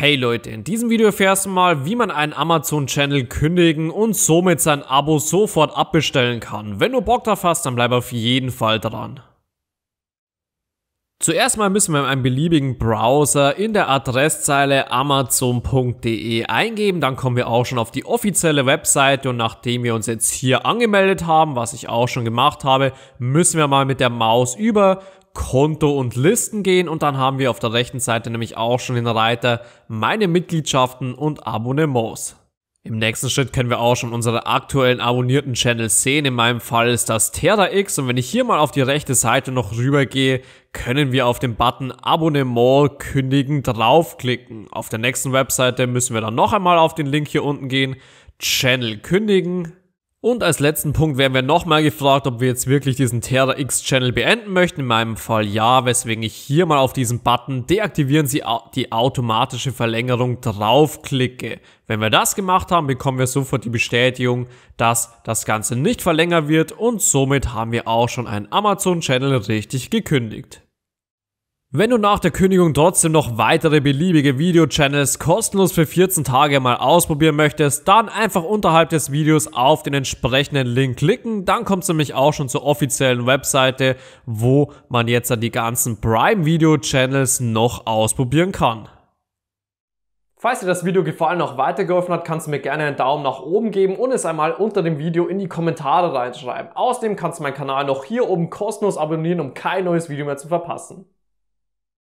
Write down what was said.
Hey Leute, in diesem Video erfährst du mal, wie man einen Amazon-Channel kündigen und somit sein Abo sofort abbestellen kann. Wenn du Bock drauf hast, dann bleib auf jeden Fall dran. Zuerst mal müssen wir in einem beliebigen Browser in der Adresszeile amazon.de eingeben, dann kommen wir auch schon auf die offizielle Webseite und nachdem wir uns jetzt hier angemeldet haben, was ich auch schon gemacht habe, müssen wir mal mit der Maus über Konto und Listen gehen und dann haben wir auf der rechten Seite nämlich auch schon den Reiter Meine Mitgliedschaften und Abonnements. Im nächsten Schritt können wir auch schon unsere aktuellen abonnierten Channels sehen. In meinem Fall ist das TerraX und wenn ich hier mal auf die rechte Seite noch rübergehe, können wir auf den Button Abonnement kündigen draufklicken. Auf der nächsten Webseite müssen wir dann noch einmal auf den Link hier unten gehen, Channel kündigen, und als letzten Punkt werden wir nochmal gefragt, ob wir jetzt wirklich diesen Terra X Channel beenden möchten. In meinem Fall ja, weswegen ich hier mal auf diesen Button deaktivieren Sie die automatische Verlängerung draufklicke. Wenn wir das gemacht haben, bekommen wir sofort die Bestätigung, dass das Ganze nicht verlängert wird und somit haben wir auch schon einen Amazon Channel richtig gekündigt. Wenn du nach der Kündigung trotzdem noch weitere beliebige Video-Channels kostenlos für 14 Tage mal ausprobieren möchtest, dann einfach unterhalb des Videos auf den entsprechenden Link klicken, dann kommst du nämlich auch schon zur offiziellen Webseite, wo man jetzt die ganzen Prime Video Channels noch ausprobieren kann. Falls dir das Video gefallen und auch weitergeholfen hat, kannst du mir gerne einen Daumen nach oben geben und es einmal unter dem Video in die Kommentare reinschreiben. Außerdem kannst du meinen Kanal noch hier oben kostenlos abonnieren, um kein neues Video mehr zu verpassen.